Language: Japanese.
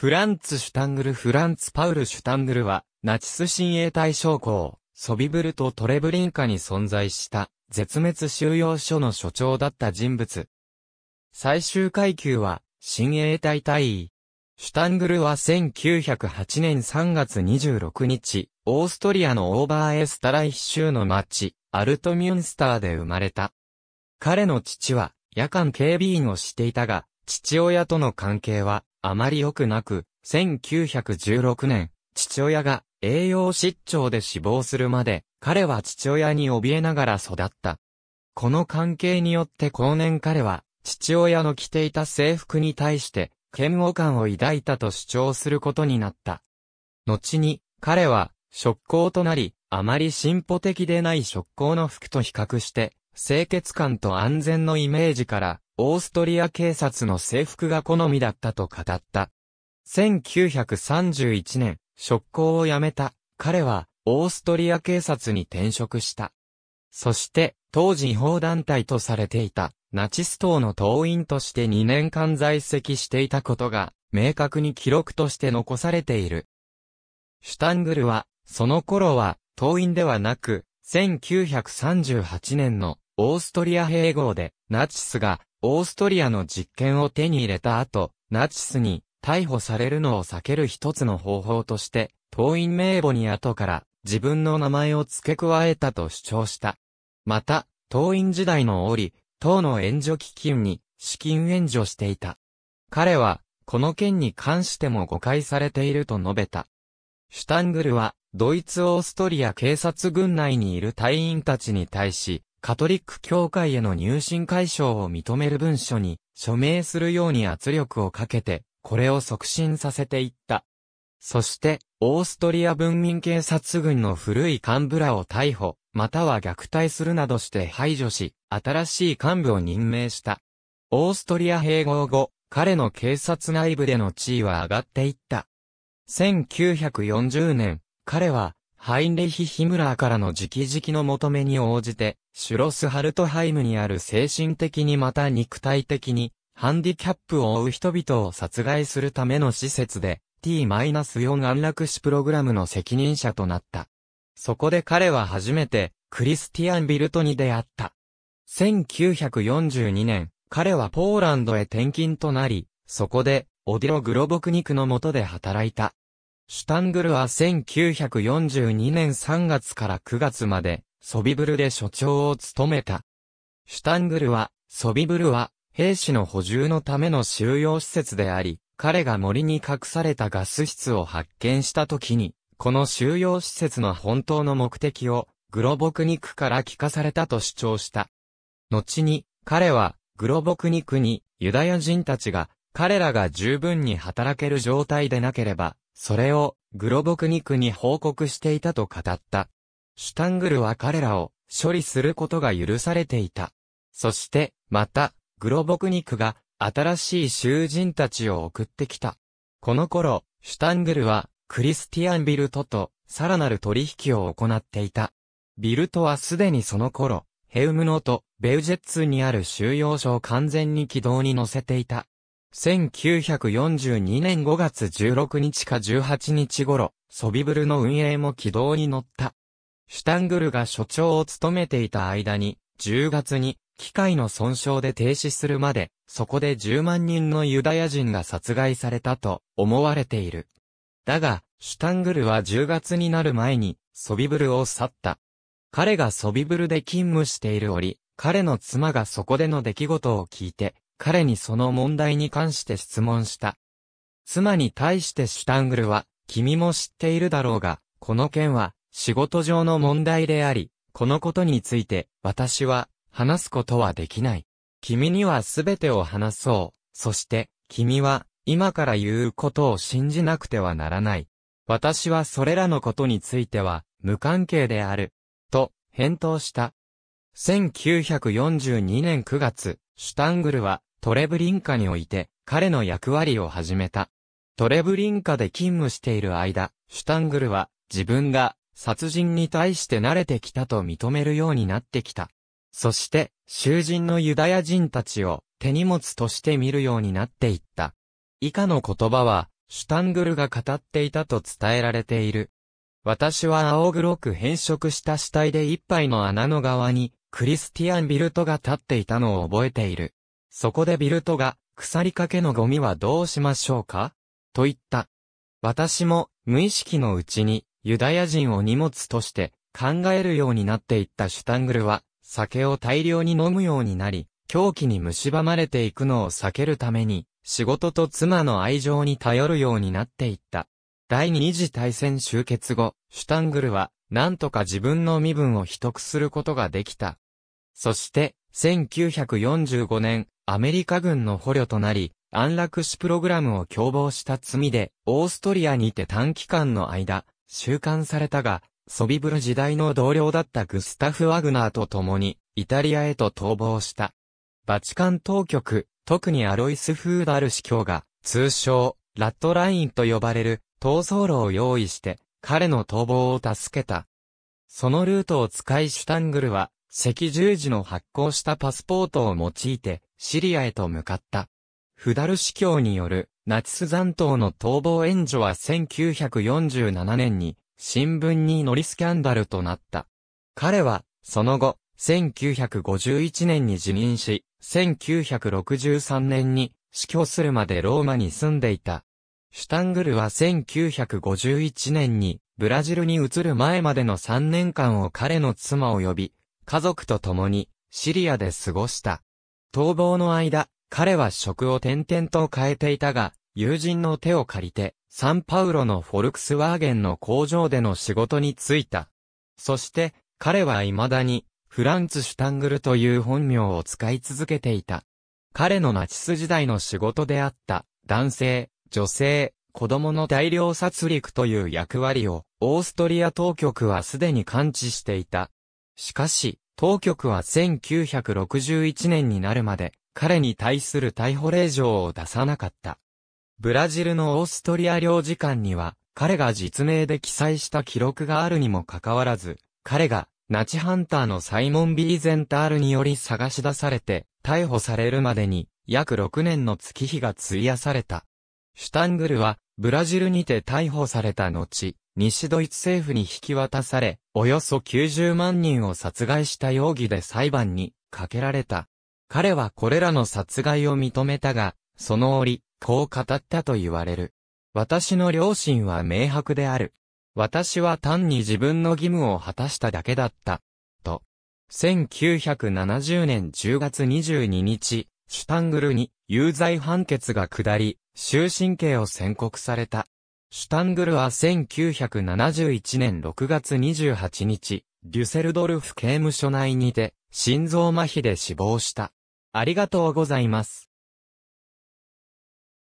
フランツ・シュタングルフランツ・パウル・シュタングルは、ナチス親衛隊将校、ソビブルとトレブリンカに存在した、絶滅収容所の所長だった人物。最終階級は、親衛隊隊員。シュタングルは1908年3月26日、オーストリアのオーバーエスタライヒ州の町、アルトミュンスターで生まれた。彼の父は、夜間警備員をしていたが、父親との関係は、あまり良くなく、1916年、父親が栄養失調で死亡するまで、彼は父親に怯えながら育った。この関係によって後年彼は、父親の着ていた制服に対して、嫌悪感を抱いたと主張することになった。後に、彼は、職工となり、あまり進歩的でない職工の服と比較して、清潔感と安全のイメージから、オーストリア警察の制服が好みだったと語った。1931年、職工を辞めた、彼は、オーストリア警察に転職した。そして、当時違法団体とされていた、ナチス党の党員として2年間在籍していたことが、明確に記録として残されている。シュタングルは、その頃は、党員ではなく、1938年のオーストリア併合で、ナチスがオーストリアの実権を手に入れた後、ナチスに逮捕されるのを避ける一つの方法として、党員名簿に後から自分の名前を付け加えたと主張した。また、党員時代の折、党の援助基金に資金援助していた。彼は、この件に関しても誤解されていると述べた。シュタングルは、ドイツ・オーストリア警察軍内にいる隊員たちに対し、カトリック教会への入信解消を認める文書に署名するように圧力をかけて、これを促進させていった。そして、オーストリア文民警察軍の古い幹部らを逮捕、または虐待するなどして排除し、新しい幹部を任命した。オーストリア併合後、彼の警察内部での地位は上がっていった。1940年、彼は、ハインレヒ・ヒムラーからの直々の求めに応じて、シュロスハルトハイムにある精神的にまた肉体的に、ハンディキャップを負う人々を殺害するための施設で、T-4 安楽死プログラムの責任者となった。そこで彼は初めて、クリスティアン・ビルトに出会った。1942年、彼はポーランドへ転勤となり、そこで、オディロ・グロボクニクの下で働いた。シュタングルは1942年3月から9月まで、ソビブルで所長を務めた。シュタングルは、ソビブルは、兵士の補充のための収容施設であり、彼が森に隠されたガス室を発見した時に、この収容施設の本当の目的を、グロボクニクから聞かされたと主張した。後に、彼は、グロボクニクに、ユダヤ人たちが、彼らが十分に働ける状態でなければ、それをグロボクニクに報告していたと語った。シュタングルは彼らを処理することが許されていた。そして、また、グロボクニクが新しい囚人たちを送ってきた。この頃、シュタングルはクリスティアン・ビルトとさらなる取引を行っていた。ビルトはすでにその頃、ヘウムノとベウジェッツにある収容所を完全に軌道に乗せていた。1942年5月16日か18日頃、ソビブルの運営も軌道に乗った。シュタングルが所長を務めていた間に、10月に、機械の損傷で停止するまで、そこで10万人のユダヤ人が殺害されたと思われている。だが、シュタングルは10月になる前に、ソビブルを去った。彼がソビブルで勤務している折、彼の妻がそこでの出来事を聞いて、彼にその問題に関して質問した。妻に対してシュタングルは、君も知っているだろうが、この件は仕事上の問題であり、このことについて私は話すことはできない。君にはすべてを話そう。そして君は今から言うことを信じなくてはならない。私はそれらのことについては無関係である。と返答した。1942年9月、シュタングルはトレブリンカにおいて、彼の役割を始めた。トレブリンカで勤務している間、シュタングルは、自分が、殺人に対して慣れてきたと認めるようになってきた。そして、囚人のユダヤ人たちを、手荷物として見るようになっていった。以下の言葉は、シュタングルが語っていたと伝えられている。私は青黒く変色した死体で一杯の穴の側に、クリスティアン・ビルトが立っていたのを覚えている。そこでビルトが、腐りかけのゴミはどうしましょうかと言った。私も、無意識のうちに、ユダヤ人を荷物として、考えるようになっていったシュタングルは、酒を大量に飲むようになり、狂気に蝕まれていくのを避けるために、仕事と妻の愛情に頼るようになっていった。第二次大戦終結後、シュタングルは、なんとか自分の身分を秘匿することができた。そして、1945年、アメリカ軍の捕虜となり、安楽死プログラムを共謀した罪で、オーストリアにて短期間の間、収監されたが、ソビブル時代の同僚だったグスタフ・ワグナーと共に、イタリアへと逃亡した。バチカン当局、特にアロイス・フーダル司教が、通称、ラットラインと呼ばれる、逃走路を用意して、彼の逃亡を助けた。そのルートを使いシュタングルは、赤十字の発行したパスポートを用いて、シリアへと向かった。フダル司教による、ナチス残党の逃亡援助は1947年に、新聞に乗りスキャンダルとなった。彼は、その後、1951年に辞任し、1963年に死去するまでローマに住んでいた。シュタングルは1951年にブラジルに移る前までの3年間を彼の妻を呼び、家族と共にシリアで過ごした。逃亡の間、彼は職を転々と変えていたが、友人の手を借りて、サンパウロのフォルクスワーゲンの工場での仕事に就いた。そして、彼は未だに、フランツ・シュタングルという本名を使い続けていた。彼のナチス時代の仕事であった、男性、女性、子供の大量殺戮という役割を、オーストリア当局はすでに感知していた。しかし、当局は1961年になるまで、彼に対する逮捕令状を出さなかった。ブラジルのオーストリア領事館には、彼が実名で記載した記録があるにもかかわらず、彼が、ナチハンターのサイモン・ビーゼンタールにより探し出されて、逮捕されるまでに、約6年の月日が費やされた。シュタングルは、ブラジルにて逮捕された後、西ドイツ政府に引き渡され、およそ90万人を殺害した容疑で裁判にかけられた。彼はこれらの殺害を認めたが、その折、こう語ったと言われる。私の両親は明白である。私は単に自分の義務を果たしただけだった。と。1970年10月22日、シュタングルに有罪判決が下り、終身刑を宣告された。シュタングルは1971年6月28日、デュセルドルフ刑務所内にて、心臓麻痺で死亡した。ありがとうございます。